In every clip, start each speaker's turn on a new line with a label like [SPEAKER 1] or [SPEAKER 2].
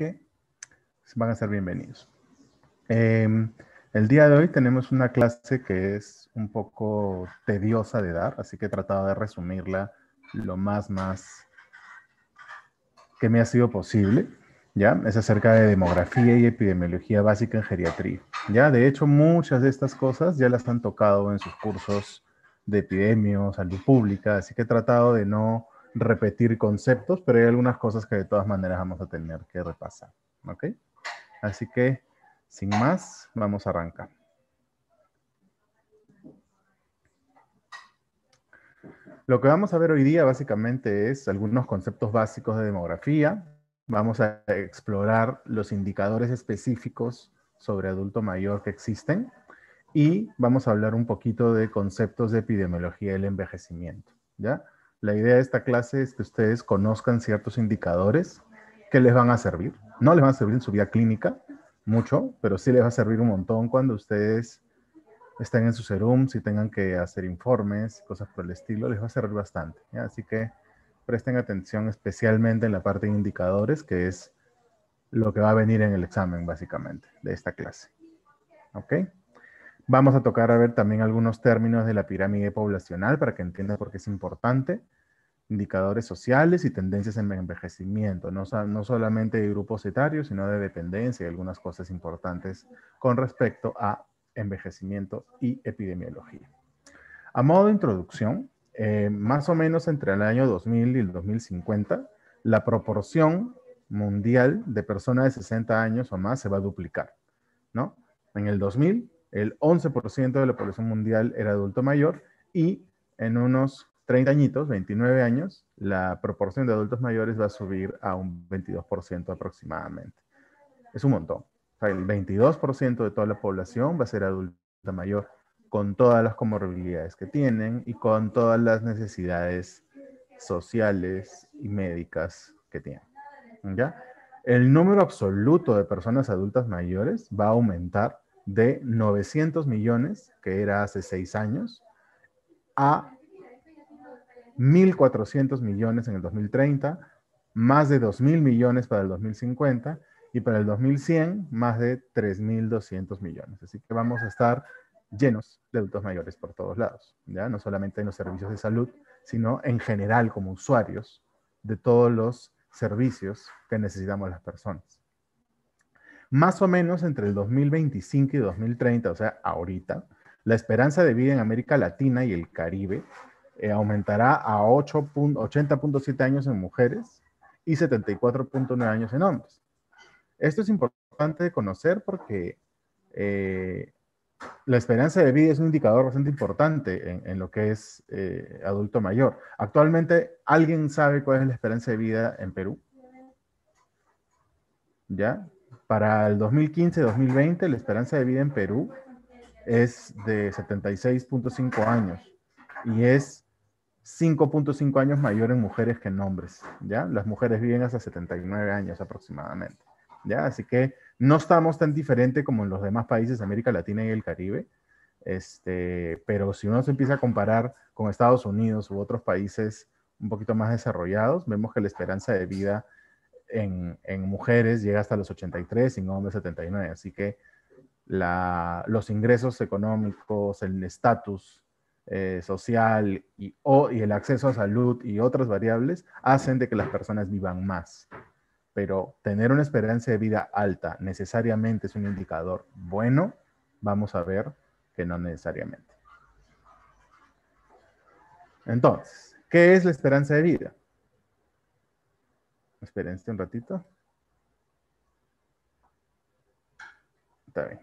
[SPEAKER 1] que van a ser bienvenidos. Em, el día de hoy tenemos una clase que es un poco tediosa de dar, así que he tratado de resumirla lo más, más que me ha sido posible. ¿Ya? Es acerca de demografía y epidemiología básica en geriatría. ¿Ya? De hecho, muchas de estas cosas ya las han tocado en sus cursos de epidemia, salud pública, así que he tratado de no repetir conceptos, pero hay algunas cosas que de todas maneras vamos a tener que repasar. ¿Ok? Así que, sin más, vamos a arrancar. Lo que vamos a ver hoy día básicamente es algunos conceptos básicos de demografía. Vamos a explorar los indicadores específicos sobre adulto mayor que existen y vamos a hablar un poquito de conceptos de epidemiología del envejecimiento. ¿Ya? La idea de esta clase es que ustedes conozcan ciertos indicadores que les van a servir. No les van a servir en su vida clínica mucho, pero sí les va a servir un montón cuando ustedes estén en su serum, si tengan que hacer informes, cosas por el estilo, les va a servir bastante. Así que presten atención especialmente en la parte de indicadores, que es lo que va a venir en el examen básicamente de esta clase. ¿Ok? Vamos a tocar a ver también algunos términos de la pirámide poblacional para que entiendas por qué es importante. Indicadores sociales y tendencias en envejecimiento, no, no solamente de grupos etarios, sino de dependencia y algunas cosas importantes con respecto a envejecimiento y epidemiología. A modo de introducción, eh, más o menos entre el año 2000 y el 2050, la proporción mundial de personas de 60 años o más se va a duplicar, ¿no? En el 2000 el 11% de la población mundial era adulto mayor y en unos 30 añitos, 29 años, la proporción de adultos mayores va a subir a un 22% aproximadamente. Es un montón. el 22% de toda la población va a ser adulta mayor, con todas las comorbilidades que tienen y con todas las necesidades sociales y médicas que tienen. ¿Ya? El número absoluto de personas adultas mayores va a aumentar de 900 millones, que era hace seis años, a 1.400 millones en el 2030, más de 2.000 millones para el 2050 y para el 2100 más de 3.200 millones. Así que vamos a estar llenos de adultos mayores por todos lados, ¿ya? no solamente en los servicios de salud, sino en general como usuarios de todos los servicios que necesitamos las personas más o menos entre el 2025 y 2030, o sea, ahorita, la esperanza de vida en América Latina y el Caribe eh, aumentará a 80.7 años en mujeres y 74.9 años en hombres. Esto es importante de conocer porque eh, la esperanza de vida es un indicador bastante importante en, lo que es eh, adulto mayor. Actualmente, ¿alguien sabe cuál es la esperanza de vida en Perú? ¿Ya? Para el 2015-2020, la esperanza de vida en Perú es de 76.5 años y es 5.5 años mayor en mujeres que en hombres, ¿ya? Las mujeres viven hasta 79 años aproximadamente, ¿ya? Así que no estamos tan diferentes como en los demás países de América Latina y el Caribe, este, pero si uno se empieza a comparar con Estados Unidos u otros países un poquito más desarrollados, vemos que la esperanza de vida en, mujeres llega hasta los 83, y en hombres 79. Así que los ingresos económicos, el estatus eh, social y el acceso a salud y otras variables hacen de que las personas vivan más. Pero tener una esperanza de vida alta necesariamente es un indicador bueno. Vamos a ver que no necesariamente. Entonces, ¿qué es la esperanza de vida? Espérense un ratito. Está bien.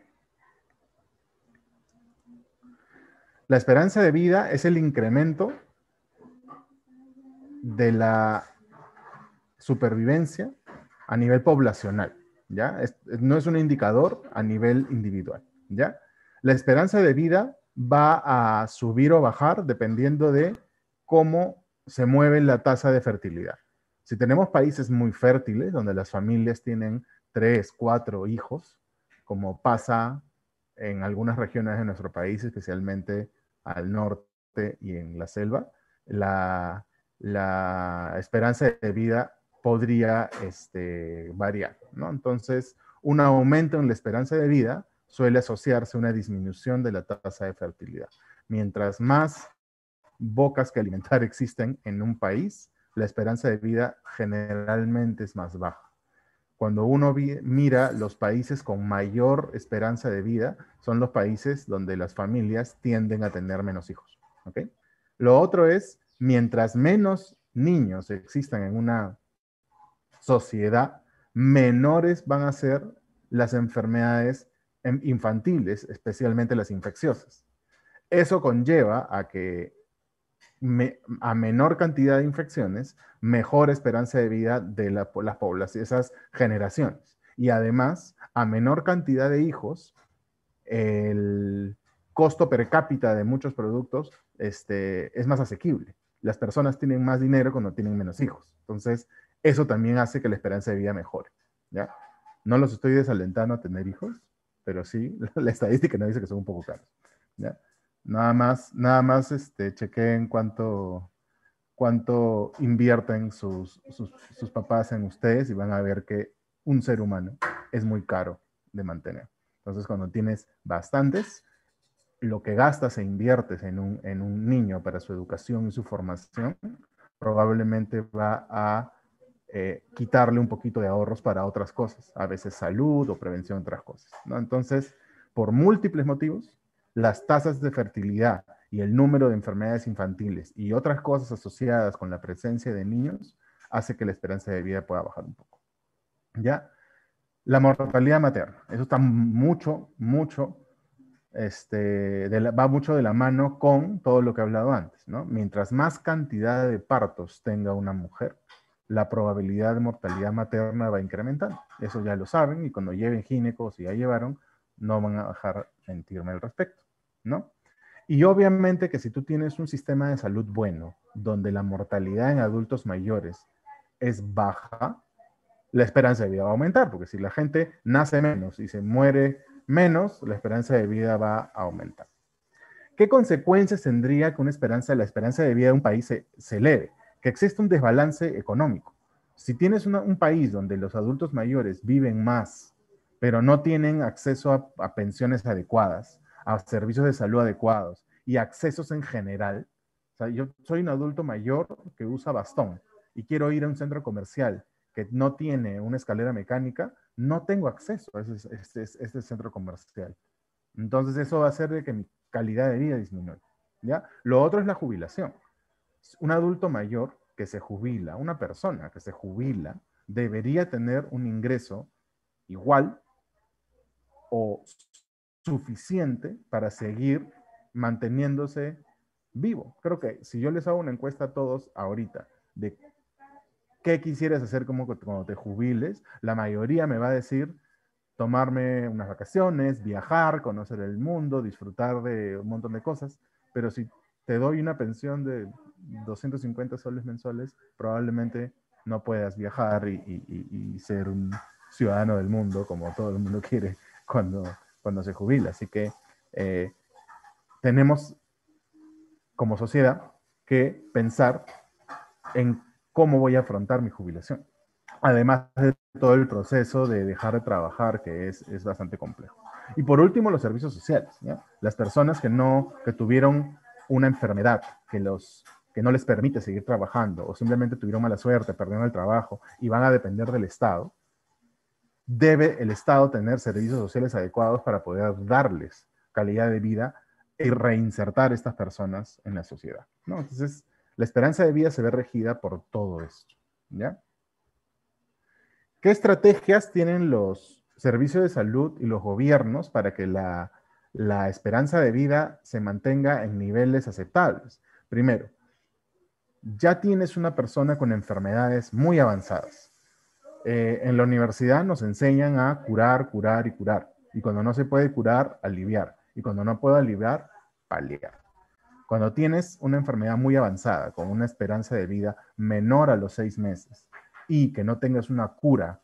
[SPEAKER 1] La esperanza de vida es el incremento de la supervivencia a nivel poblacional, ¿ya? no es un indicador a nivel individual, ¿ya? La esperanza de vida va a subir o bajar dependiendo de cómo se mueve la tasa de fertilidad. Si tenemos países muy fértiles, donde las familias tienen tres, cuatro hijos, como pasa en algunas regiones de nuestro país, especialmente al norte y en la selva, la, esperanza de vida podría este, variar, Entonces, un aumento en la esperanza de vida suele asociarse a una disminución de la tasa de fertilidad. Mientras más bocas que alimentar existen en un país, la esperanza de vida generalmente es más baja. Cuando uno mira los países con mayor esperanza de vida, son los países donde las familias tienden a tener menos hijos. ¿okay? Lo otro es, mientras menos niños existan en una sociedad, menores van a ser las enfermedades em, infantiles, especialmente las infecciosas. Eso conlleva a que a menor cantidad de infecciones, mejor esperanza de vida de las poblaciones, esas generaciones. Y además, a menor cantidad de hijos, el costo per cápita de muchos productos este, es más asequible. Las personas tienen más dinero cuando tienen menos hijos. Entonces, eso también hace que la esperanza de vida mejore. ¿ya? No los estoy desalentando a tener hijos, pero sí, la estadística nos dice que son un poco caros. ¿ya? Nada más, nada más este, chequen cuánto, cuánto invierten sus, sus, papás en ustedes y van a ver que un ser humano es muy caro de mantener. Entonces, cuando tienes bastantes, lo que gastas e inviertes en un, niño para su educación y su formación, probablemente va a eh, quitarle un poquito de ahorros para otras cosas, a veces salud o prevención de otras cosas. ¿no? Entonces, por múltiples motivos, las tasas de fertilidad y el número de enfermedades infantiles y otras cosas asociadas con la presencia de niños hace que la esperanza de vida pueda bajar un poco. ¿Ya? La mortalidad materna. Eso está mucho, mucho, este, va mucho de la mano con todo lo que he hablado antes, ¿no? Mientras más cantidad de partos tenga una mujer, la probabilidad de mortalidad materna va incrementando. Eso ya lo saben y cuando lleven ginecos, si ya llevaron, no van a dejar mentirme al respecto. Y obviamente que si tú tienes un sistema de salud bueno, donde la mortalidad en adultos mayores es baja, la esperanza de vida va a aumentar, porque si la gente nace menos y se muere menos, la esperanza de vida va a aumentar. ¿Qué consecuencias tendría que una esperanza, la esperanza de vida de un país se, eleve? Que existe un desbalance económico. Si tienes un país donde los adultos mayores viven más, pero no tienen acceso a pensiones adecuadas, a servicios de salud adecuados y accesos en general. O sea, yo soy un adulto mayor que usa bastón y quiero ir a un centro comercial que no tiene una escalera mecánica, no tengo acceso a ese, centro comercial. Entonces eso va a hacer que mi calidad de vida disminuya. ¿ya? Lo otro es la jubilación. Un adulto mayor que se jubila, una persona que se jubila, debería tener un ingreso igual o suficiente para seguir manteniéndose vivo. Creo que si yo les hago una encuesta a todos ahorita de qué quisieras hacer como cuando te jubiles, la mayoría me va a decir tomarme unas vacaciones, viajar, conocer el mundo, disfrutar de un montón de cosas, pero si te doy una pensión de 250 soles mensuales, probablemente no puedas viajar y, y ser un ciudadano del mundo como todo el mundo quiere cuando cuando se jubila. Así que eh, tenemos como sociedad que pensar en cómo voy a afrontar mi jubilación. Además de todo el proceso de dejar de trabajar, que es, bastante complejo. Y por último, los servicios sociales. Las personas que no, que tuvieron una enfermedad que los que no les permite seguir trabajando o simplemente tuvieron mala suerte, perdieron el trabajo y van a depender del Estado, debe el Estado tener servicios sociales adecuados para poder darles calidad de vida y reinsertar a estas personas en la sociedad. Entonces, la esperanza de vida se ve regida por todo esto. ¿Qué estrategias tienen los servicios de salud y los gobiernos para que la esperanza de vida se mantenga en niveles aceptables? Primero, ya tienes una persona con enfermedades muy avanzadas eh, en la universidad nos enseñan a curar, curar y curar. Y cuando no se puede curar, aliviar. Y cuando no puedo aliviar, paliar. Cuando tienes una enfermedad muy avanzada, con una esperanza de vida menor a los seis meses, y que no tengas una cura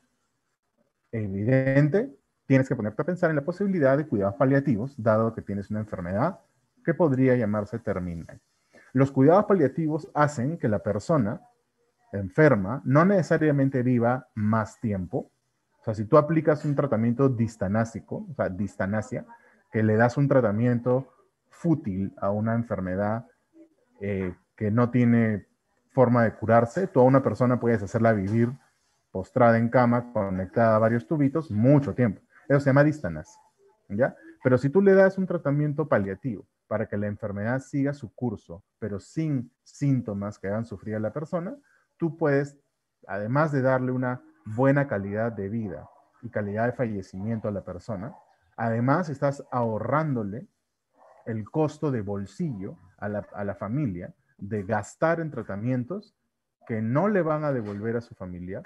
[SPEAKER 1] evidente, tienes que ponerte a pensar en la posibilidad de cuidados paliativos, dado que tienes una enfermedad que podría llamarse terminal. Los cuidados paliativos hacen que la persona enferma, no necesariamente viva más tiempo. O sea, si tú aplicas un tratamiento distanásico, o sea, distanasia, que le das un tratamiento fútil a una enfermedad eh, que no tiene forma de curarse, tú a una persona puedes hacerla vivir postrada en cama, conectada a varios tubitos, mucho tiempo. Eso se llama distanasia, ¿ya? Pero si tú le das un tratamiento paliativo para que la enfermedad siga su curso, pero sin síntomas que hagan sufrir a la persona, tú puedes, además de darle una buena calidad de vida y calidad de fallecimiento a la persona, además estás ahorrándole el costo de bolsillo a la, familia de gastar en tratamientos que no le van a devolver a su familia,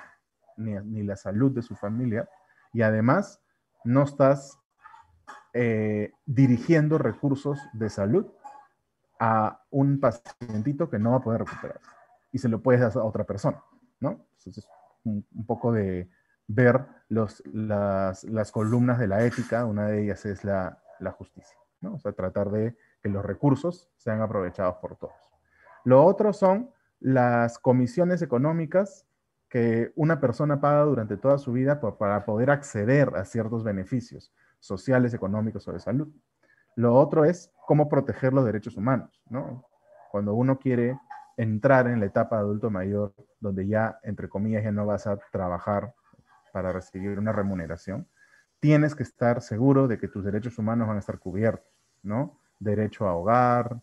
[SPEAKER 1] ni, la salud de su familia, y además no estás eh, dirigiendo recursos de salud a un pacientito que no va a poder recuperarse se lo puedes dar a otra persona, ¿no? un, poco de ver las, columnas de la ética, una de ellas es la, justicia, ¿no? O sea, tratar de que los recursos sean aprovechados por todos. Lo otro son las comisiones económicas que una persona paga durante toda su vida para poder acceder a ciertos beneficios sociales, económicos o de salud. Lo otro es cómo proteger los derechos humanos, Cuando uno quiere entrar en la etapa de adulto mayor, donde ya, entre comillas, ya no vas a trabajar para recibir una remuneración, tienes que estar seguro de que tus derechos humanos van a estar cubiertos, ¿no? Derecho a hogar,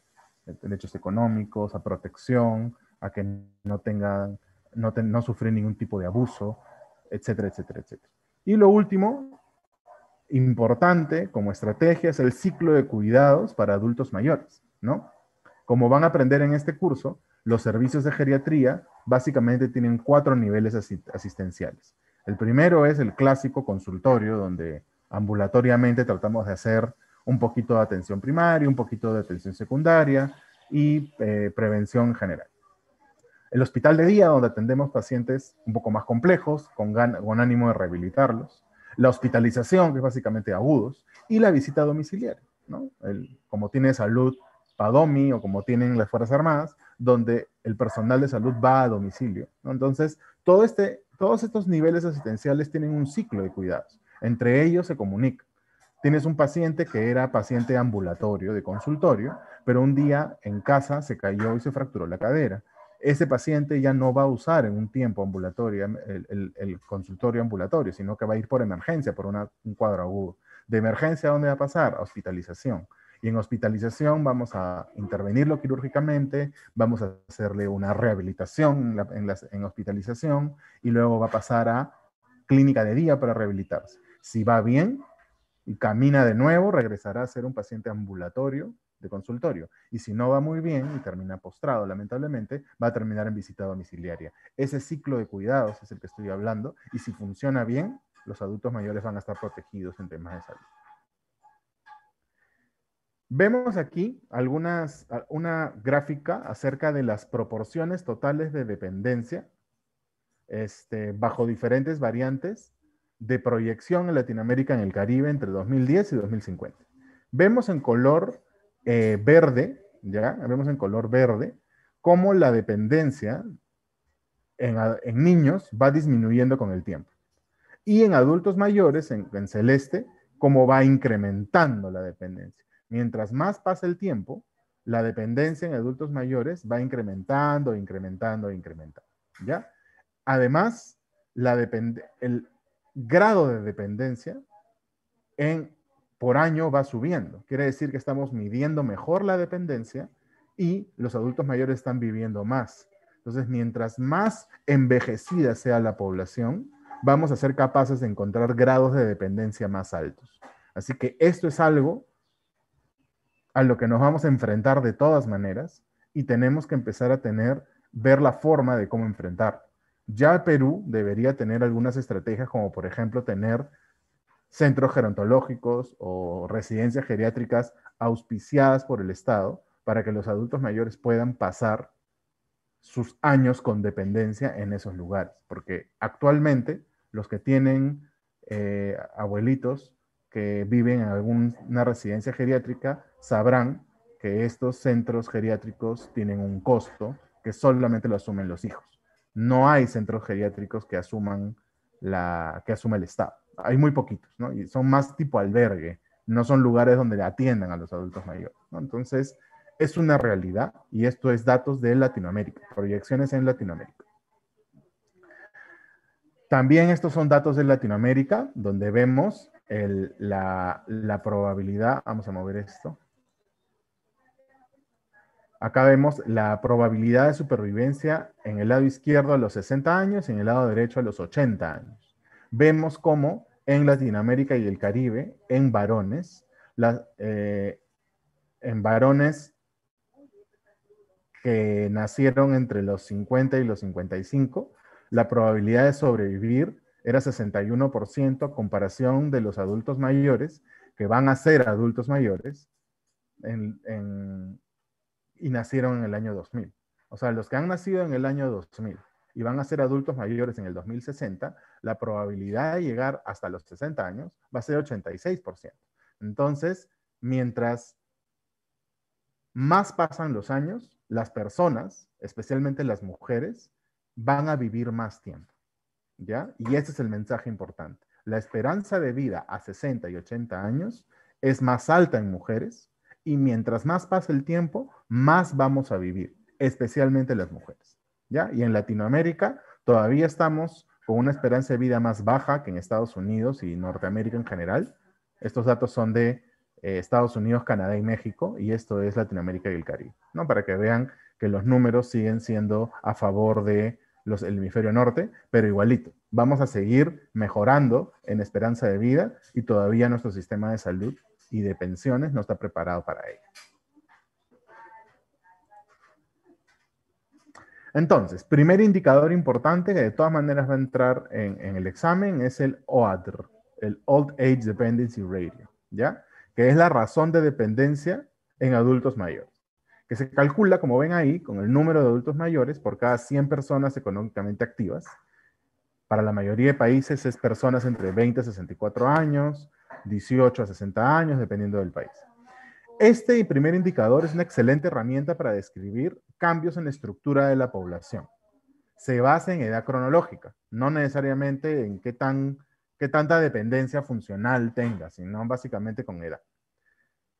[SPEAKER 1] derechos económicos, a protección, a que no tengan, no, no sufrir ningún tipo de abuso, etcétera, etcétera, etcétera. Y lo último, importante como estrategia, es el ciclo de cuidados para adultos mayores, ¿no? Como van a aprender en este curso, los servicios de geriatría básicamente tienen cuatro niveles asistenciales. El primero es el clásico consultorio, donde ambulatoriamente tratamos de hacer un poquito de atención primaria, un poquito de atención secundaria y eh, prevención general. El hospital de día, donde atendemos pacientes un poco más complejos, con, con ánimo de rehabilitarlos. La hospitalización, que es básicamente agudos. Y la visita domiciliaria, como tiene salud PADOMI o como tienen las Fuerzas Armadas, donde el personal de salud va a domicilio. Entonces, este, todos estos niveles asistenciales tienen un ciclo de cuidados. Entre ellos se comunica. Tienes un paciente que era paciente ambulatorio de consultorio, pero un día en casa se cayó y se fracturó la cadera. Ese paciente ya no va a usar en un tiempo ambulatorio el, consultorio ambulatorio, sino que va a ir por emergencia, por un cuadro agudo. De emergencia, dónde va a pasar? hospitalización. Y en hospitalización vamos a intervenirlo quirúrgicamente, vamos a hacerle una rehabilitación en, hospitalización y luego va a pasar a clínica de día para rehabilitarse. Si va bien y camina de nuevo, regresará a ser un paciente ambulatorio de consultorio. Y si no va muy bien y termina postrado, lamentablemente, va a terminar en visita domiciliaria. Ese ciclo de cuidados es el que estoy hablando y si funciona bien, los adultos mayores van a estar protegidos en temas de salud. Vemos aquí algunas, una gráfica acerca de las proporciones totales de dependencia este, bajo diferentes variantes de proyección en Latinoamérica en el Caribe entre 2010 y 2050. Vemos en color eh, verde, vemos en color verde, cómo la dependencia en, niños va disminuyendo con el tiempo. Y en adultos mayores, en celeste, cómo va incrementando la dependencia. Mientras más pasa el tiempo, la dependencia en adultos mayores va incrementando, incrementando, incrementando. ¿Ya? Además, la el grado de dependencia en, por año va subiendo. Quiere decir que estamos midiendo mejor la dependencia y los adultos mayores están viviendo más. Entonces, mientras más envejecida sea la población, vamos a ser capaces de encontrar grados de dependencia más altos. Así que esto es algo a lo que nos vamos a enfrentar de todas maneras y tenemos que empezar a tener, ver la forma de cómo enfrentar. Ya Perú debería tener algunas estrategias como por ejemplo tener centros gerontológicos o residencias geriátricas auspiciadas por el Estado para que los adultos mayores puedan pasar sus años con dependencia en esos lugares. Porque actualmente los que tienen eh, abuelitos que viven en alguna residencia geriátrica sabrán que estos centros geriátricos tienen un costo que solamente lo asumen los hijos. No hay centros geriátricos que asuman la que asume el Estado. Hay muy poquitos, ¿no? Y son más tipo albergue, no son lugares donde atiendan a los adultos mayores, Entonces, es una realidad y esto es datos de Latinoamérica, proyecciones en Latinoamérica. También estos son datos de Latinoamérica, donde vemos la, probabilidad, vamos a mover esto. Acá vemos la probabilidad de supervivencia en el lado izquierdo a los 60 años y en el lado derecho a los 80 años. Vemos cómo en Latinoamérica y el Caribe, en varones, eh, en varones que nacieron entre los 50 y los 55, la probabilidad de sobrevivir era 61% a comparación de los adultos mayores, que van a ser adultos mayores, y nacieron en el año 2000. O sea, los que han nacido en el año 2000 y van a ser adultos mayores en el 2060, la probabilidad de llegar hasta los 60 años va a ser 86%. Entonces, mientras más pasan los años, las personas, especialmente las mujeres, van a vivir más tiempo. Y ese es el mensaje importante. La esperanza de vida a 60 y 80 años es más alta en mujeres y mientras más pasa el tiempo, más vamos a vivir, especialmente las mujeres, ¿ya? Y en Latinoamérica todavía estamos con una esperanza de vida más baja que en Estados Unidos y Norteamérica en general. Estos datos son de eh, Estados Unidos, Canadá y México, y esto es Latinoamérica y el Caribe, ¿no? Para que vean que los números siguen siendo a favor de los, el hemisferio norte, pero igualito, vamos a seguir mejorando en esperanza de vida y todavía nuestro sistema de salud y de pensiones no está preparado para ello. Entonces, primer indicador importante que de todas maneras va a entrar en, en el examen es el OADR, el Old Age Dependency Ratio, ¿ya? Que es la razón de dependencia en adultos mayores que se calcula, como ven ahí, con el número de adultos mayores por cada 100 personas económicamente activas. Para la mayoría de países es personas entre 20 a 64 años, 18 a 60 años, dependiendo del país. Este primer indicador es una excelente herramienta para describir cambios en la estructura de la población. Se basa en edad cronológica, no necesariamente en qué, tan, qué tanta dependencia funcional tenga, sino básicamente con edad.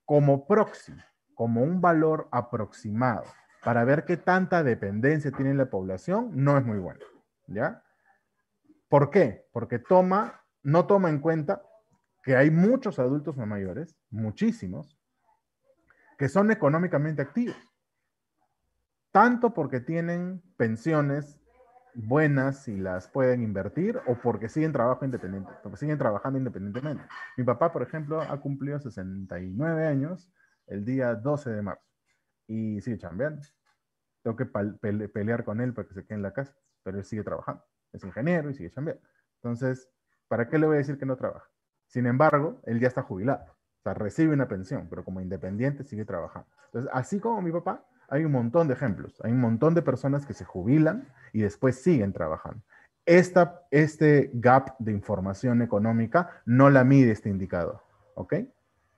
[SPEAKER 1] Como proxy, como un valor aproximado para ver qué tanta dependencia tiene la población no es muy bueno, ¿ya? ¿Por qué? Porque toma, no toma en cuenta que hay muchos adultos mayores, muchísimos, que son económicamente activos. Tanto porque tienen pensiones buenas y las pueden invertir o porque siguen, porque siguen trabajando independientemente. Mi papá, por ejemplo, ha cumplido 69 años el día 12 de marzo. Y sigue chambeando. Tengo que pelear con él para que se quede en la casa, pero él sigue trabajando. Es ingeniero y sigue chambeando. Entonces, ¿para qué le voy a decir que no trabaja? Sin embargo, él ya está jubilado. O sea, recibe una pensión, pero como independiente sigue trabajando. Entonces, así como mi papá, hay un montón de ejemplos. Hay un montón de personas que se jubilan y después siguen trabajando. Esta, este gap de información económica no la mide este indicador. ¿Ok?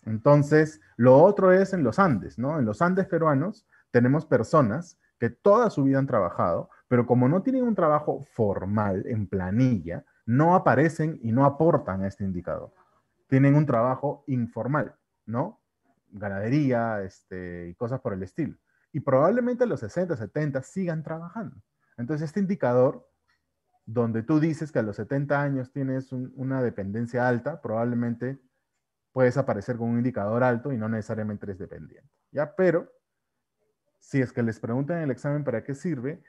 [SPEAKER 1] Entonces, lo otro es en los Andes, ¿no? En los Andes peruanos tenemos personas que toda su vida han trabajado, pero como no tienen un trabajo formal en planilla, no aparecen y no aportan a este indicador. Tienen un trabajo informal, ¿no? Ganadería este, y cosas por el estilo. Y probablemente a los 60, 70 sigan trabajando. Entonces, este indicador, donde tú dices que a los 70 años tienes una dependencia alta, probablemente puedes aparecer con un indicador alto y no necesariamente es dependiente. ¿ya? Pero si es que les preguntan en el examen para qué sirve,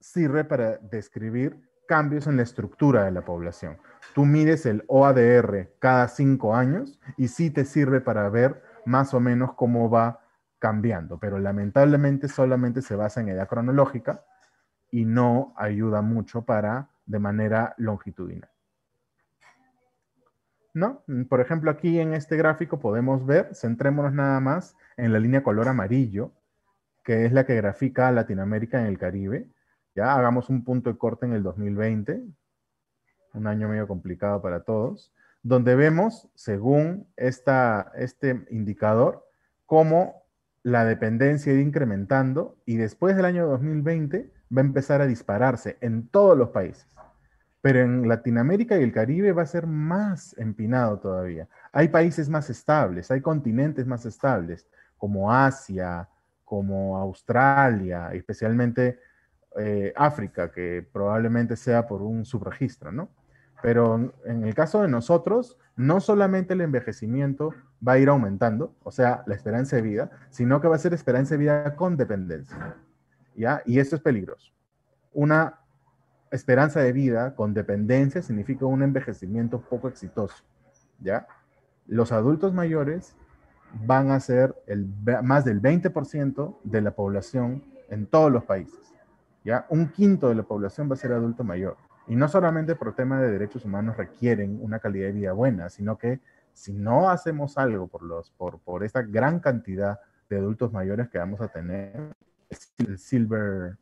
[SPEAKER 1] sirve para describir cambios en la estructura de la población. Tú mides el OADR cada cinco años y sí te sirve para ver más o menos cómo va cambiando, pero lamentablemente solamente se basa en edad cronológica y no ayuda mucho para de manera longitudinal. Mm, por ejemplo, aquí en este gráfico podemos ver, centrémonos nada más en la línea color amarillo, que es la que grafica Latinoamérica en el Caribe. Ya hagamos un punto de corte en el 2020, un año medio complicado para todos, donde vemos, según este indicador, cómo la dependencia ir incrementando y después del año 2020 va a empezar a dispararse en todos los países pero en Latinoamérica y el Caribe va a ser más empinado todavía. Hay países más estables, hay continentes más estables, como Asia, como Australia, especialmente eh, África, que probablemente sea por un subregistro, ¿no? Pero en el caso de nosotros, no solamente el envejecimiento va a ir aumentando, o sea, la esperanza de vida, sino que va a ser esperanza de vida con dependencia, ¿ya? Y eso es peligroso. Una esperanza de vida con dependencia significa un envejecimiento poco exitoso, ¿ya? Los adultos mayores van a ser más del 20% de la población en todos los países, ¿ya? Un quinto de la población va a ser adulto mayor. Y no solamente por tema de derechos humanos requieren una calidad de vida buena, sino que si no hacemos algo por, los, por, esta gran cantidad de adultos mayores que vamos a tener, el silver,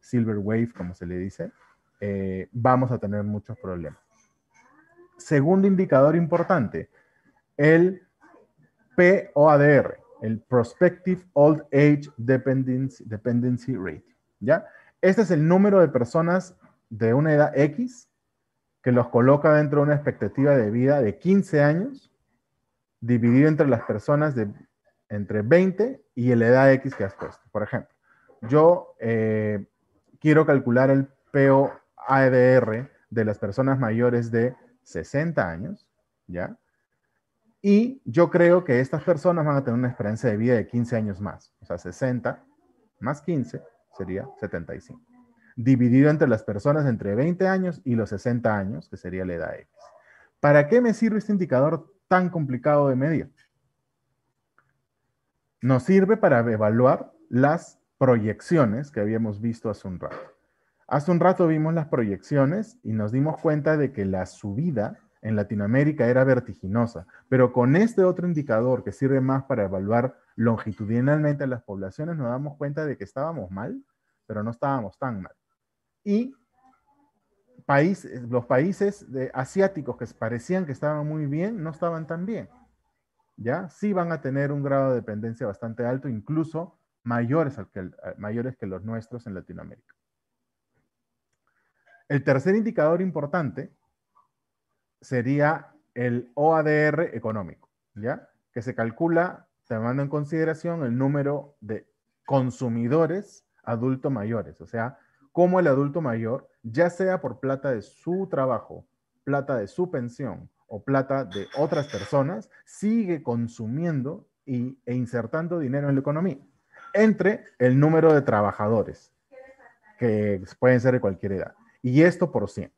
[SPEAKER 1] silver wave, como se le dice, eh, vamos a tener muchos problemas. Segundo indicador importante, el POADR, el Prospective Old Age Dependency, Dependency Rate. ¿ya? Este es el número de personas de una edad X que los coloca dentro de una expectativa de vida de 15 años, dividido entre las personas de entre 20 y la edad X que has puesto. Por ejemplo, yo eh, quiero calcular el PO ADR de las personas mayores de 60 años, ¿ya? Y yo creo que estas personas van a tener una esperanza de vida de 15 años más, o sea, 60 más 15 sería 75, dividido entre las personas entre 20 años y los 60 años, que sería la edad X. ¿Para qué me sirve este indicador tan complicado de medir? Nos sirve para evaluar las proyecciones que habíamos visto hace un rato. Hace un rato vimos las proyecciones y nos dimos cuenta de que la subida en Latinoamérica era vertiginosa, pero con este otro indicador que sirve más para evaluar longitudinalmente las poblaciones, nos damos cuenta de que estábamos mal, pero no estábamos tan mal. Y los países asiáticos que parecían que estaban muy bien, no estaban tan bien. ¿Ya? Sí van a tener un grado de dependencia bastante alto, incluso mayores, que, mayores que los nuestros en Latinoamérica. El tercer indicador importante sería el OADR económico, ¿ya? Que se calcula tomando en consideración el número de consumidores adultos mayores, o sea, cómo el adulto mayor, ya sea por plata de su trabajo, plata de su pensión o plata de otras personas, sigue consumiendo e insertando dinero en la economía, entre el número de trabajadores, que pueden ser de cualquier edad y esto por 100.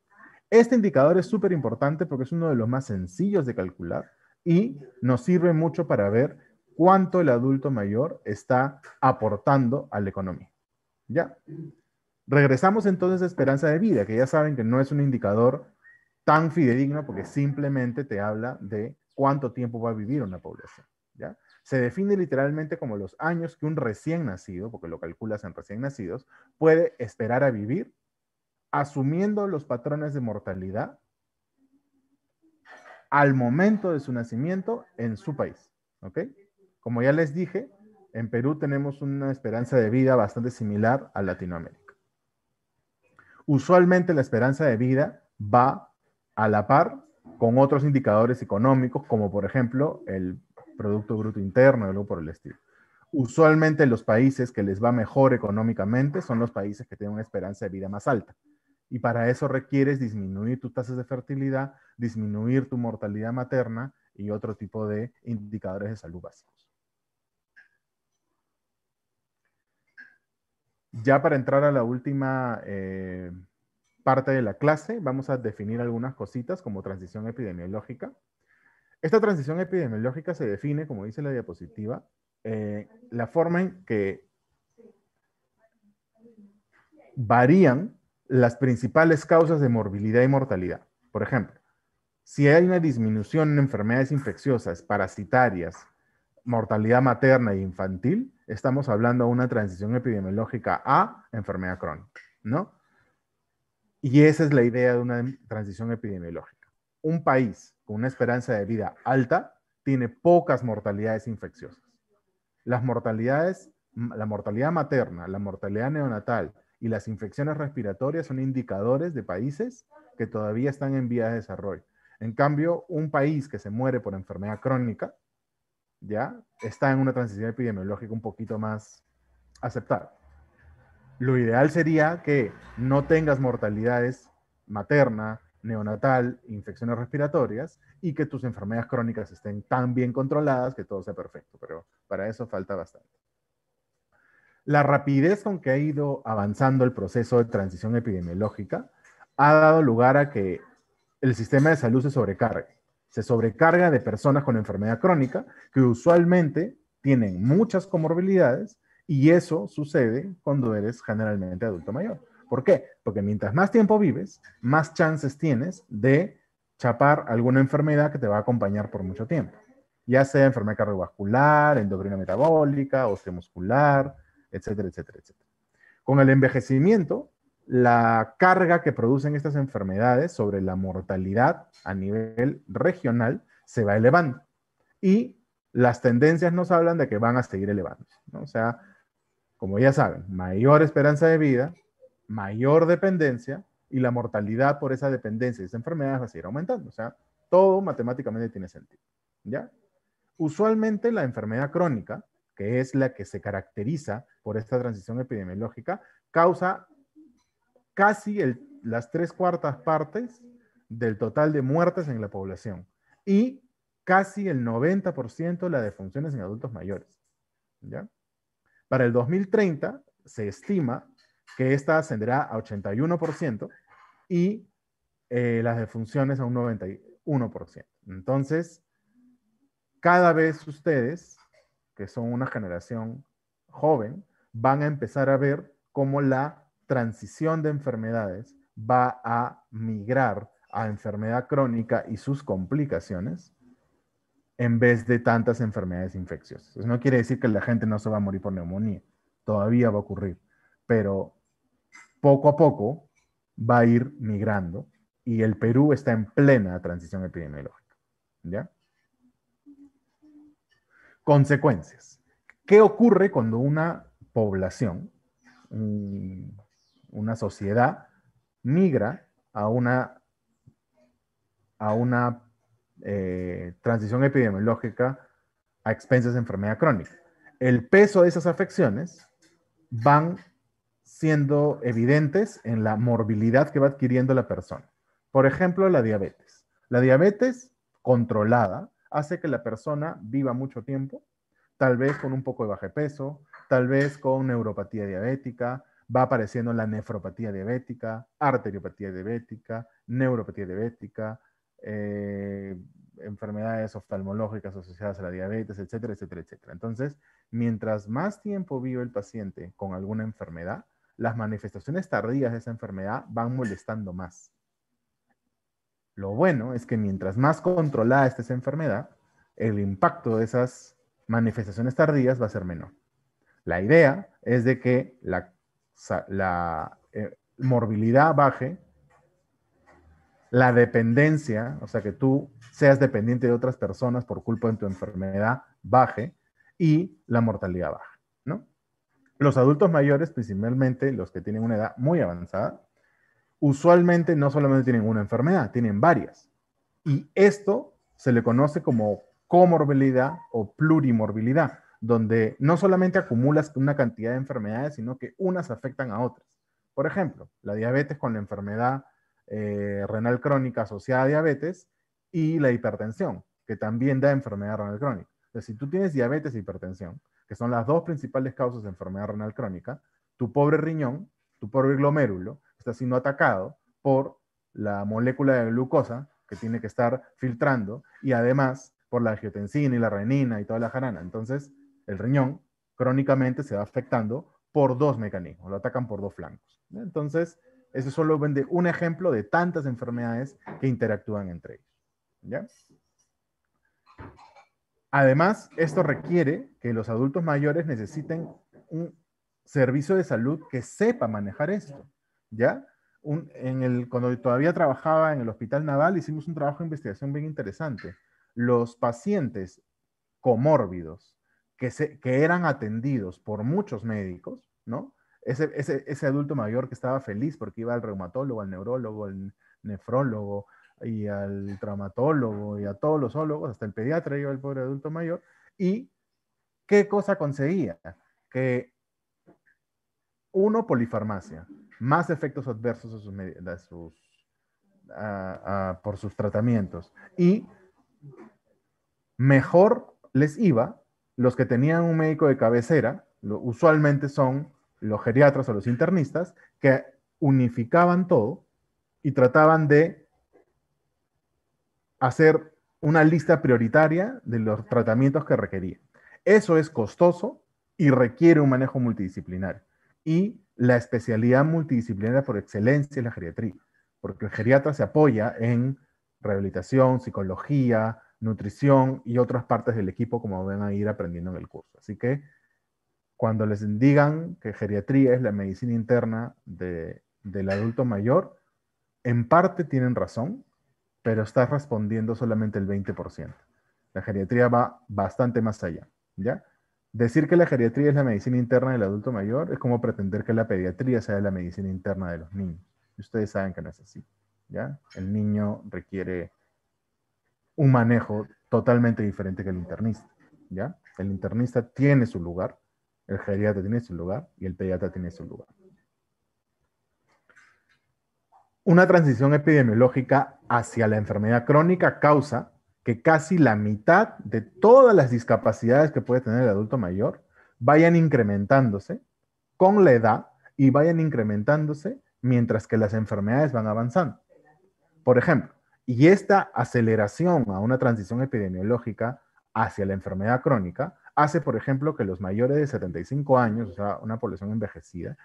[SPEAKER 1] Este indicador es súper importante porque es uno de los más sencillos de calcular y nos sirve mucho para ver cuánto el adulto mayor está aportando a la economía. ¿Ya? Regresamos entonces a esperanza de vida, que ya saben que no es un indicador tan fidedigno porque simplemente te habla de cuánto tiempo va a vivir una población. ¿ya? Se define literalmente como los años que un recién nacido, porque lo calculas en recién nacidos, puede esperar a vivir asumiendo los patrones de mortalidad al momento de su nacimiento en su país. Como ya les dije, en Perú tenemos una esperanza de vida bastante similar a Latinoamérica. Usualmente la esperanza de vida va a la par con otros indicadores económicos, como por ejemplo el Producto Bruto Interno o algo por el estilo. Usualmente los países que les va mejor económicamente son los países que tienen una esperanza de vida más alta. Y para eso requieres disminuir tus tasas de fertilidad, disminuir tu mortalidad materna y otro tipo de indicadores de salud básicos. Ya para entrar a la última eh, parte de la clase, vamos a definir algunas cositas como transición epidemiológica. Esta transición epidemiológica se define, como dice la diapositiva, eh, la forma en que varían las principales causas de morbilidad y mortalidad. Por ejemplo, si hay una disminución en enfermedades infecciosas, parasitarias, mortalidad materna e infantil, estamos hablando de una transición epidemiológica a enfermedad crónica, ¿no? Y esa es la idea de una transición epidemiológica. Un país con una esperanza de vida alta tiene pocas mortalidades infecciosas. Las mortalidades, la mortalidad materna, la mortalidad neonatal, y las infecciones respiratorias son indicadores de países que todavía están en vía de desarrollo. En cambio, un país que se muere por enfermedad crónica, ya está en una transición epidemiológica un poquito más aceptada. Lo ideal sería que no tengas mortalidades materna, neonatal, infecciones respiratorias y que tus enfermedades crónicas estén tan bien controladas que todo sea perfecto, pero para eso falta bastante la rapidez con que ha ido avanzando el proceso de transición epidemiológica ha dado lugar a que el sistema de salud se sobrecargue. Se sobrecarga de personas con enfermedad crónica que usualmente tienen muchas comorbilidades y eso sucede cuando eres generalmente adulto mayor. ¿Por qué? Porque mientras más tiempo vives, más chances tienes de chapar alguna enfermedad que te va a acompañar por mucho tiempo. Ya sea enfermedad cardiovascular, endocrina metabólica, osteomuscular, etcétera, etcétera, etcétera. Con el envejecimiento, la carga que producen estas enfermedades sobre la mortalidad a nivel regional se va elevando y las tendencias nos hablan de que van a seguir elevándose. ¿no? O sea, como ya saben, mayor esperanza de vida, mayor dependencia y la mortalidad por esa dependencia y esa enfermedad va a seguir aumentando. O sea, todo matemáticamente tiene sentido. ¿ya? Usualmente la enfermedad crónica que es la que se caracteriza por esta transición epidemiológica, causa casi las tres cuartas partes del total de muertes en la población y casi el 90% de las defunciones en adultos mayores. Para el 2030 se estima que esta ascenderá a 81% y eh, las defunciones a un 91%. Entonces, cada vez ustedes que son una generación joven, van a empezar a ver cómo la transición de enfermedades va a migrar a enfermedad crónica y sus complicaciones en vez de tantas enfermedades infecciosas. Eso no quiere decir que la gente no se va a morir por neumonía, todavía va a ocurrir, pero poco a poco va a ir migrando y el Perú está en plena transición epidemiológica. ¿Ya? Consecuencias. ¿Qué ocurre cuando una población, una sociedad, migra a una, a una eh, transición epidemiológica a expensas de enfermedad crónica? El peso de esas afecciones van siendo evidentes en la morbilidad que va adquiriendo la persona. Por ejemplo, la diabetes. La diabetes controlada hace que la persona viva mucho tiempo, tal vez con un poco de baje peso, tal vez con neuropatía diabética, va apareciendo la nefropatía diabética, arteriopatía diabética, neuropatía diabética, eh, enfermedades oftalmológicas asociadas a la diabetes, etcétera, etcétera, etcétera. Entonces, mientras más tiempo vive el paciente con alguna enfermedad, las manifestaciones tardías de esa enfermedad van molestando más. Lo bueno es que mientras más controlada esté esa enfermedad, el impacto de esas manifestaciones tardías va a ser menor. La idea es de que la, eh, morbilidad baje, la dependencia, o sea, que tú seas dependiente de otras personas por culpa de tu enfermedad, baje y la mortalidad baje, ¿no? Los adultos mayores, principalmente los que tienen una edad muy avanzada, usualmente no solamente tienen una enfermedad, tienen varias. Y esto se le conoce como comorbilidad o plurimorbilidad, donde no solamente acumulas una cantidad de enfermedades, sino que unas afectan a otras. Por ejemplo, la diabetes con la enfermedad eh, renal crónica asociada a diabetes y la hipertensión, que también da enfermedad renal crónica. Entonces, si tú tienes diabetes e hipertensión, que son las dos principales causas de enfermedad renal crónica, tu pobre riñón, tu pobre glomérulo, está siendo atacado por la molécula de glucosa que tiene que estar filtrando y además por la angiotensina y la renina y toda la jarana. Entonces, el riñón crónicamente se va afectando por dos mecanismos, lo atacan por dos flancos. Entonces, eso solo vende un ejemplo de tantas enfermedades que interactúan entre ellos. Además, esto requiere que los adultos mayores necesiten un servicio de salud que sepa manejar esto. ¿ya? cuando todavía trabajaba en el Hospital Naval, hicimos un trabajo de investigación bien interesante. Los pacientes comórbidos que, eran atendidos por muchos médicos, ¿no? Ese, adulto mayor que estaba feliz porque iba al reumatólogo, al neurólogo, al nefrólogo y al traumatólogo y a todos los hasta el pediatra iba el pobre adulto mayor, y qué cosa conseguía? Que uno, polifarmacia, más efectos adversos por sus tratamientos. Y mejor les iba los que tenían un médico de cabecera, usualmente son los geriatras o los internistas, que unificaban todo y trataban de hacer una lista prioritaria de los tratamientos que requerían. Eso es costoso y requiere un manejo multidisciplinario y la especialidad multidisciplinaria por excelencia es la geriatría, porque el geriatra se apoya en rehabilitación, psicología, nutrición y otras partes del equipo como van a ir aprendiendo en el curso. Así que cuando les digan que geriatría es la medicina interna del adulto mayor, en parte tienen razón, pero está respondiendo solamente el 20%. La geriatría va bastante más allá, ¿ya? Decir que la geriatría es la medicina interna del adulto mayor es como pretender que la pediatría sea la medicina interna de los niños. ustedes saben que no es así. ¿ya? El niño requiere un manejo totalmente diferente que el internista. ¿ya? El internista tiene su lugar, el geriatra tiene su lugar y el pediatra tiene su lugar. Una transición epidemiológica hacia la enfermedad crónica causa que casi la mitad de todas las discapacidades que puede tener el adulto mayor vayan incrementándose con la edad y vayan incrementándose mientras que las enfermedades van avanzando. Por ejemplo, y esta aceleración a una transición epidemiológica hacia la enfermedad crónica hace, por ejemplo, que los mayores de 75 años, o sea, una población envejecida,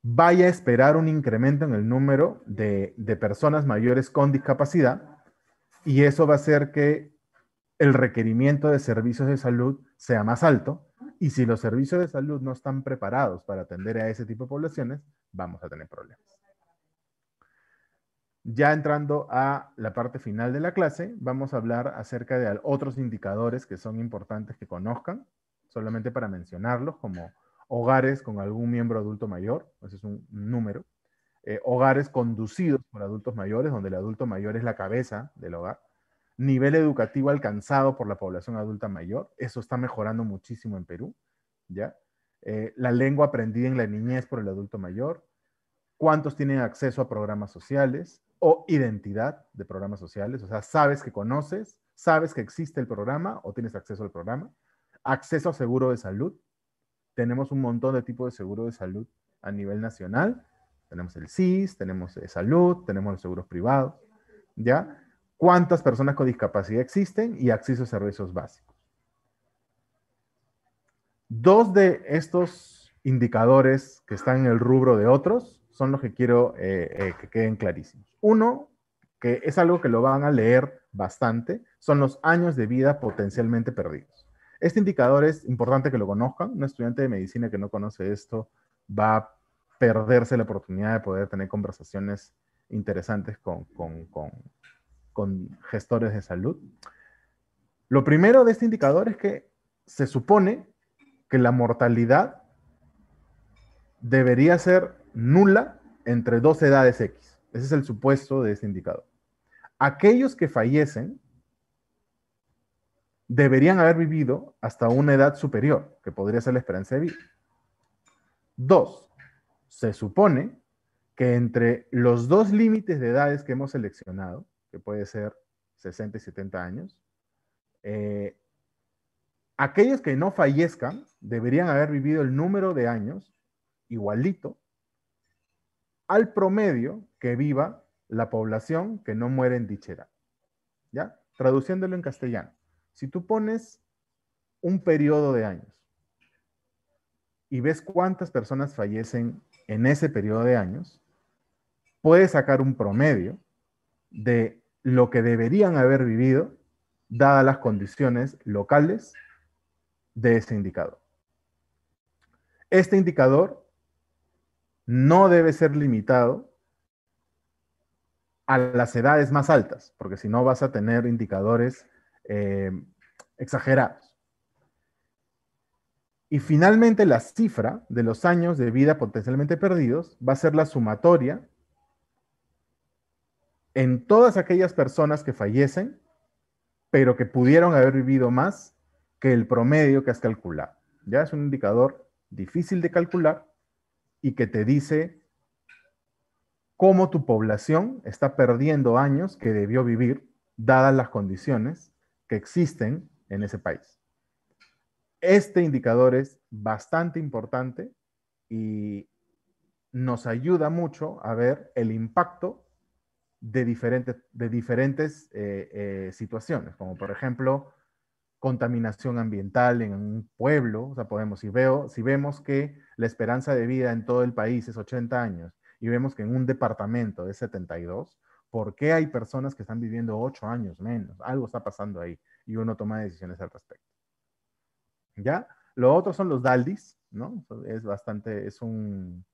[SPEAKER 1] vaya a esperar un incremento en el número de, de personas mayores con discapacidad y eso va a hacer que el requerimiento de servicios de salud sea más alto y si los servicios de salud no están preparados para atender a ese tipo de poblaciones, vamos a tener problemas. Ya entrando a la parte final de la clase, vamos a hablar acerca de otros indicadores que son importantes que conozcan, solamente para mencionarlos, como hogares con algún miembro adulto mayor, ese es un número, eh, hogares conducidos por adultos mayores, donde el adulto mayor es la cabeza del hogar, nivel educativo alcanzado por la población adulta mayor, eso está mejorando muchísimo en Perú, ¿ya? Eh, la lengua aprendida en la niñez por el adulto mayor, cuántos tienen acceso a programas sociales o identidad de programas sociales, o sea, sabes que conoces, sabes que existe el programa o tienes acceso al programa, acceso a seguro de salud, tenemos un montón de tipos de seguro de salud a nivel nacional tenemos el CIS, tenemos eh, salud, tenemos los seguros privados, ¿ya? ¿Cuántas personas con discapacidad existen y acceso a servicios básicos? Dos de estos indicadores que están en el rubro de otros son los que quiero eh, eh, que queden clarísimos. Uno, que es algo que lo van a leer bastante, son los años de vida potencialmente perdidos. Este indicador es importante que lo conozcan. Un estudiante de medicina que no conoce esto va perderse la oportunidad de poder tener conversaciones interesantes con, gestores de salud. Lo primero de este indicador es que se supone que la mortalidad debería ser nula entre dos edades X. Ese es el supuesto de este indicador. Aquellos que fallecen deberían haber vivido hasta una edad superior, que podría ser la esperanza de vida. Dos, se supone que entre los dos límites de edades que hemos seleccionado, que puede ser 60 y 70 años, eh, aquellos que no fallezcan deberían haber vivido el número de años igualito al promedio que viva la población que no muere en dicha edad. ¿Ya? Traduciéndolo en castellano. Si tú pones un periodo de años y ves cuántas personas fallecen en ese periodo de años, puede sacar un promedio de lo que deberían haber vivido dadas las condiciones locales de ese indicador. Este indicador no debe ser limitado a las edades más altas, porque si no vas a tener indicadores eh, exagerados. Y finalmente la cifra de los años de vida potencialmente perdidos va a ser la sumatoria en todas aquellas personas que fallecen, pero que pudieron haber vivido más que el promedio que has calculado. Ya es un indicador difícil de calcular y que te dice cómo tu población está perdiendo años que debió vivir dadas las condiciones que existen en ese país. Este indicador es bastante importante y nos ayuda mucho a ver el impacto de diferentes, de diferentes eh, eh, situaciones, como por ejemplo contaminación ambiental en un pueblo, o sea, podemos, si, veo, si vemos que la esperanza de vida en todo el país es 80 años y vemos que en un departamento es 72, ¿por qué hay personas que están viviendo 8 años menos? Algo está pasando ahí y uno toma decisiones al respecto. ¿ya? Lo otro son los DALDIS, ¿no? Es bastante, es un,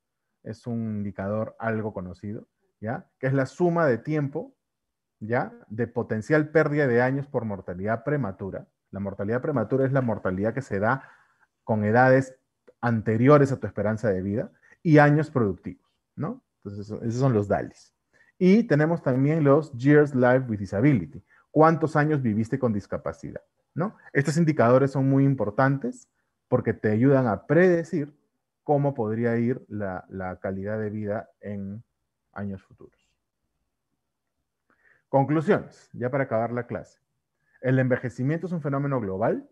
[SPEAKER 1] es un indicador algo conocido, ¿ya? Que es la suma de tiempo, ¿ya? De potencial pérdida de años por mortalidad prematura. La mortalidad prematura es la mortalidad que se da con edades anteriores a tu esperanza de vida y años productivos, ¿no? Entonces, esos son los DALDIS. Y tenemos también los Years Life with Disability. ¿Cuántos años viviste con discapacidad? Estos indicadores son muy importantes porque te ayudan a predecir cómo podría ir la, la calidad de vida en años futuros. Conclusiones, ya para acabar la clase. El envejecimiento es un fenómeno global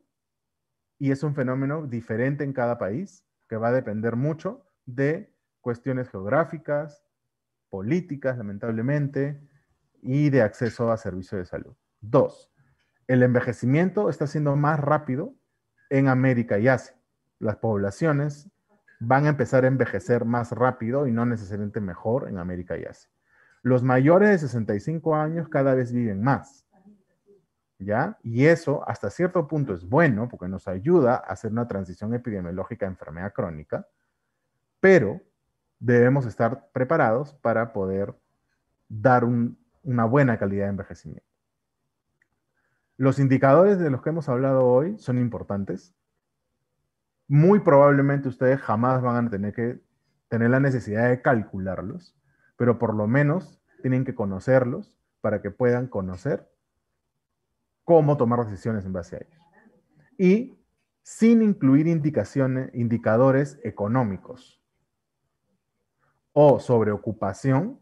[SPEAKER 1] y es un fenómeno diferente en cada país que va a depender mucho de cuestiones geográficas, políticas, lamentablemente, y de acceso a servicios de salud. Dos, el envejecimiento está siendo más rápido en América y Asia. Las poblaciones van a empezar a envejecer más rápido y no necesariamente mejor en América y Asia. Los mayores de 65 años cada vez viven más. ¿Ya? Y eso hasta cierto punto es bueno porque nos ayuda a hacer una transición epidemiológica a enfermedad crónica, pero debemos estar preparados para poder dar una buena calidad de envejecimiento. Los indicadores de los que hemos hablado hoy son importantes. Muy probablemente ustedes jamás van a tener que tener la necesidad de calcularlos, pero por lo menos tienen que conocerlos para que puedan conocer cómo tomar decisiones en base a ellos. Y sin incluir indicaciones, indicadores económicos o sobre ocupación,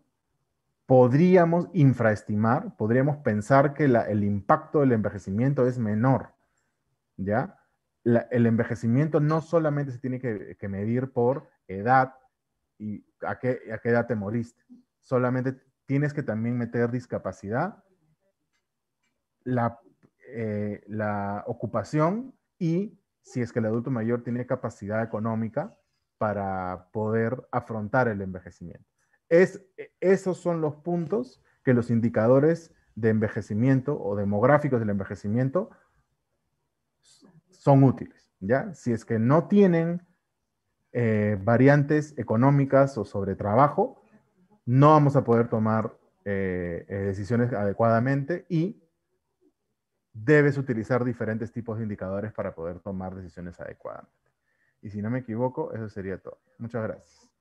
[SPEAKER 1] podríamos infraestimar, podríamos pensar que el impacto del envejecimiento es menor, ¿ya? el envejecimiento no solamente se tiene que, medir por edad y a qué, edad te moriste, solamente tienes que también meter discapacidad, eh, la ocupación y si es que el adulto mayor tiene capacidad económica para poder afrontar el envejecimiento. Es, e, esos son los puntos que los indicadores de envejecimiento o demográficos del envejecimiento son útiles, ¿ya? Si es que no tienen eh, variantes económicas o sobre trabajo, no vamos a poder tomar eh, eh, decisiones adecuadamente y debes utilizar diferentes tipos de indicadores para poder tomar decisiones adecuadamente. Y si no me equivoco, eso sería todo. Muchas gracias.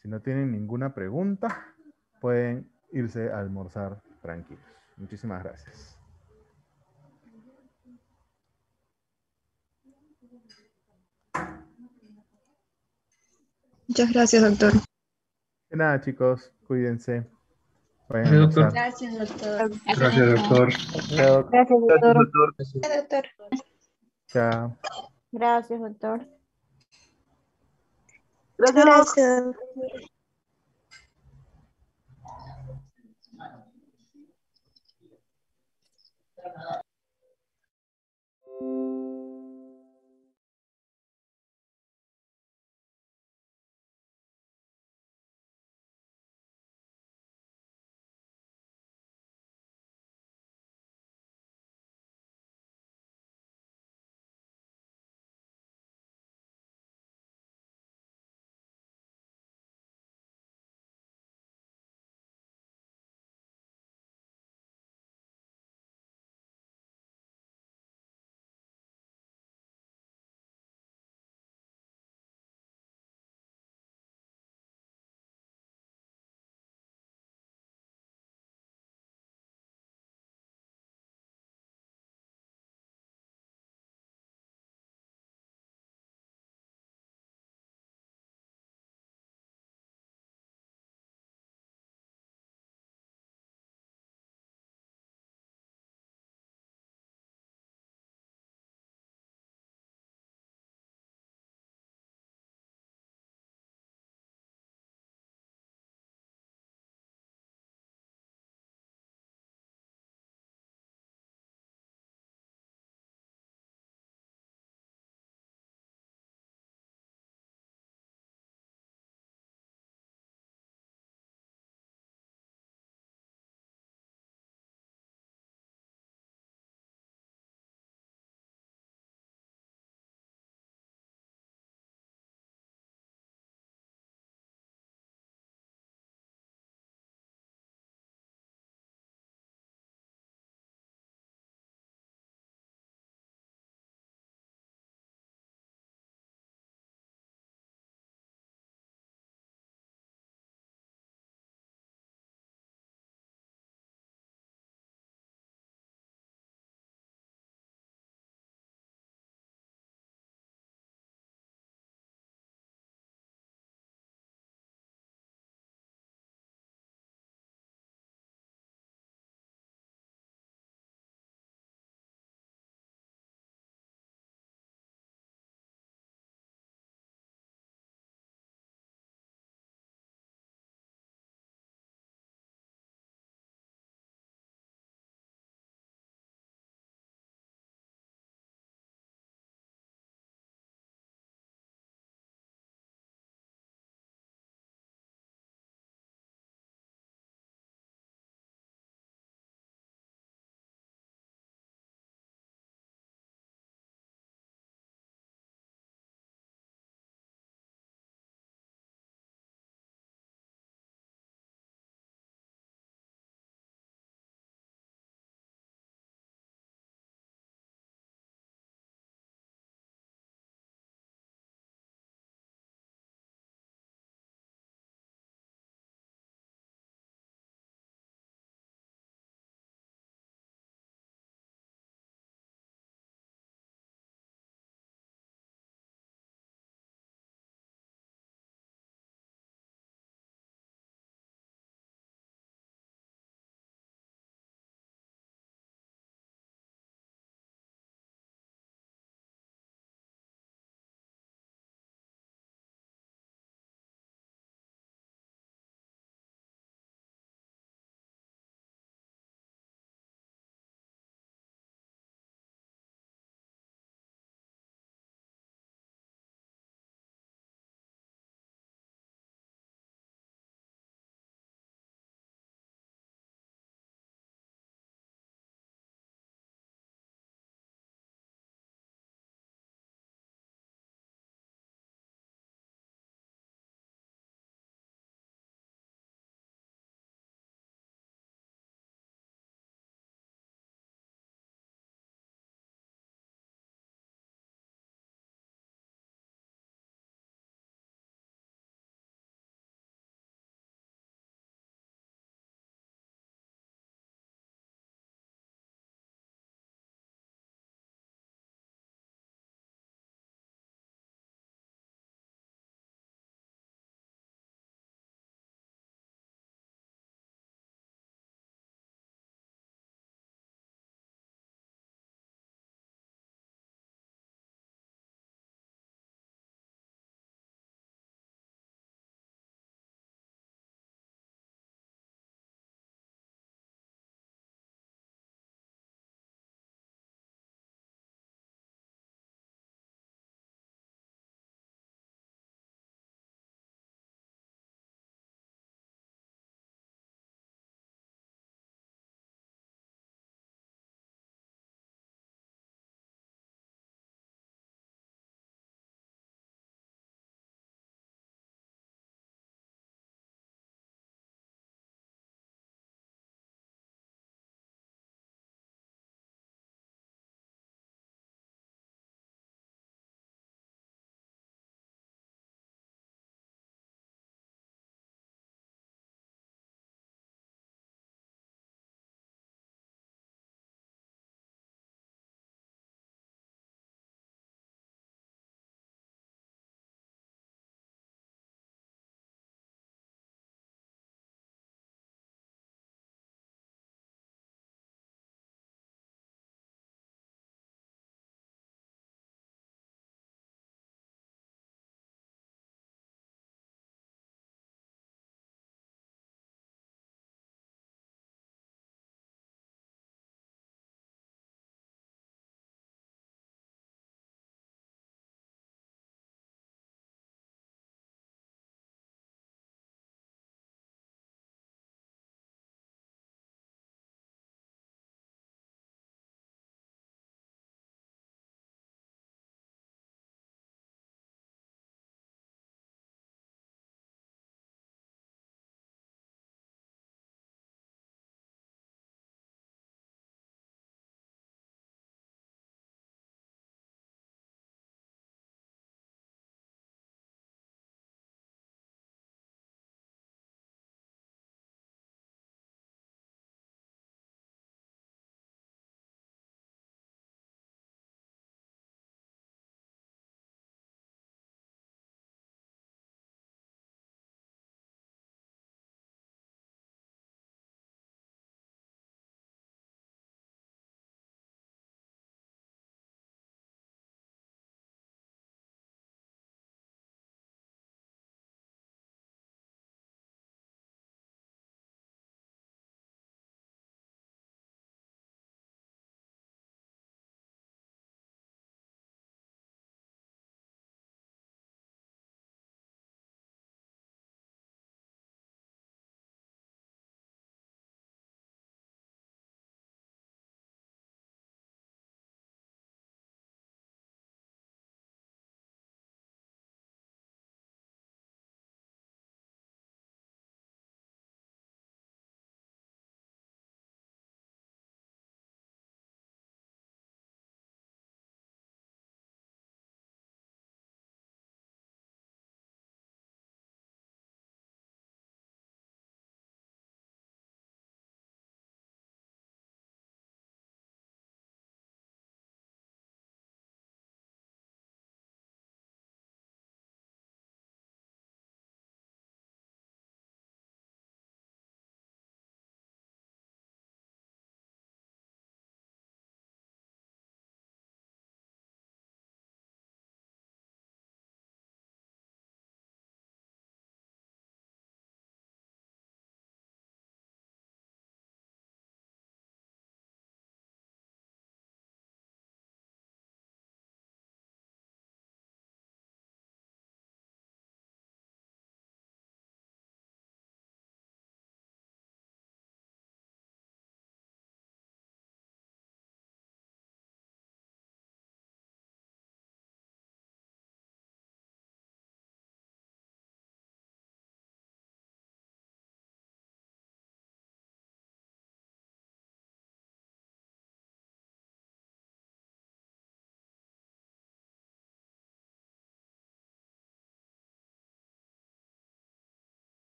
[SPEAKER 1] Si no tienen ninguna pregunta, pueden irse a almorzar tranquilos. Muchísimas gracias. Muchas gracias, doctor. De nada, chicos. Cuídense. Gracias, doctor. Gracias, doctor. Gracias, doctor. Gracias, doctor. Chao. Gracias, doctor. Gracias. Gracias.